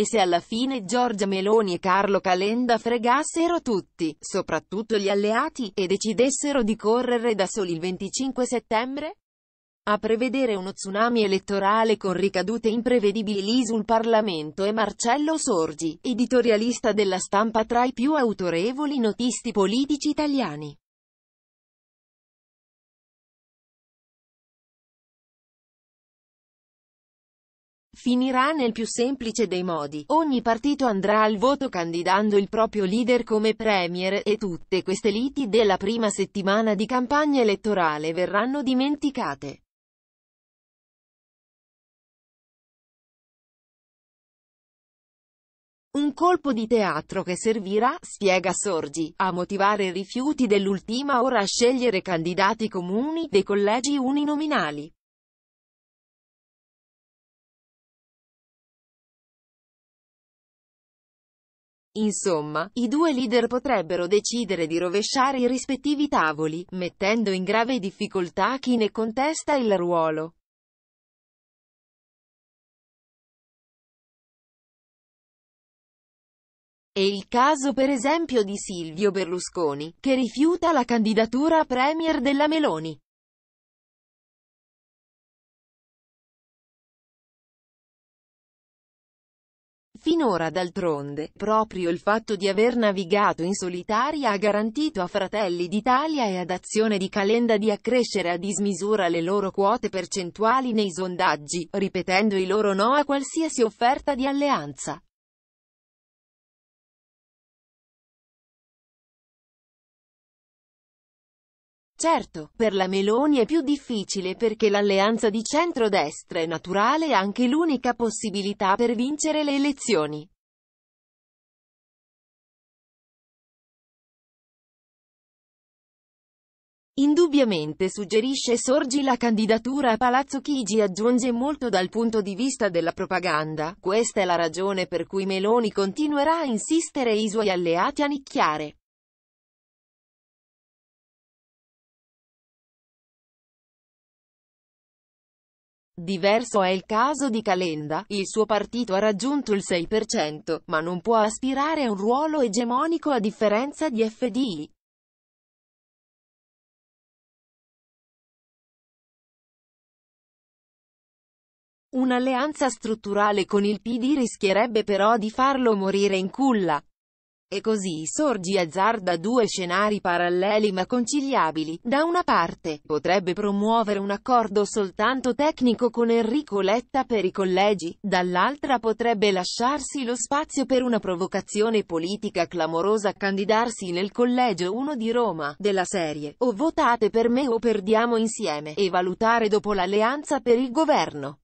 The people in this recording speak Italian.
E se alla fine Giorgia Meloni e Carlo Calenda fregassero tutti, soprattutto gli alleati, e decidessero di correre da soli il 25 settembre? A prevedere uno tsunami elettorale con ricadute imprevedibili sul Parlamento è Marcello Sorgi, editorialista della stampa tra i più autorevoli notisti politici italiani. finirà nel più semplice dei modi. Ogni partito andrà al voto candidando il proprio leader come premier, e tutte queste liti della prima settimana di campagna elettorale verranno dimenticate. Un colpo di teatro che servirà, spiega Sorgi, a motivare i rifiuti dell'ultima ora a scegliere candidati comuni, dei collegi uninominali. Insomma, i due leader potrebbero decidere di rovesciare i rispettivi tavoli, mettendo in grave difficoltà chi ne contesta il ruolo. È il caso per esempio di Silvio Berlusconi, che rifiuta la candidatura a Premier della Meloni. Finora d'altronde, proprio il fatto di aver navigato in solitaria ha garantito a Fratelli d'Italia e ad Azione di Calenda di accrescere a dismisura le loro quote percentuali nei sondaggi, ripetendo il loro no a qualsiasi offerta di alleanza. Certo, per la Meloni è più difficile perché l'alleanza di centrodestra è naturale e anche l'unica possibilità per vincere le elezioni. Indubbiamente suggerisce Sorgi la candidatura a Palazzo Chigi aggiunge molto dal punto di vista della propaganda, questa è la ragione per cui Meloni continuerà a insistere e i suoi alleati a nicchiare. Diverso è il caso di Calenda, il suo partito ha raggiunto il 6%, ma non può aspirare a un ruolo egemonico a differenza di FDI. Un'alleanza strutturale con il PD rischierebbe però di farlo morire in culla. E così sorgi azzarda due scenari paralleli ma conciliabili. Da una parte, potrebbe promuovere un accordo soltanto tecnico con Enrico Letta per i collegi, dall'altra potrebbe lasciarsi lo spazio per una provocazione politica clamorosa a candidarsi nel collegio 1 di Roma, della serie, o votate per me o perdiamo insieme, e valutare dopo l'alleanza per il governo.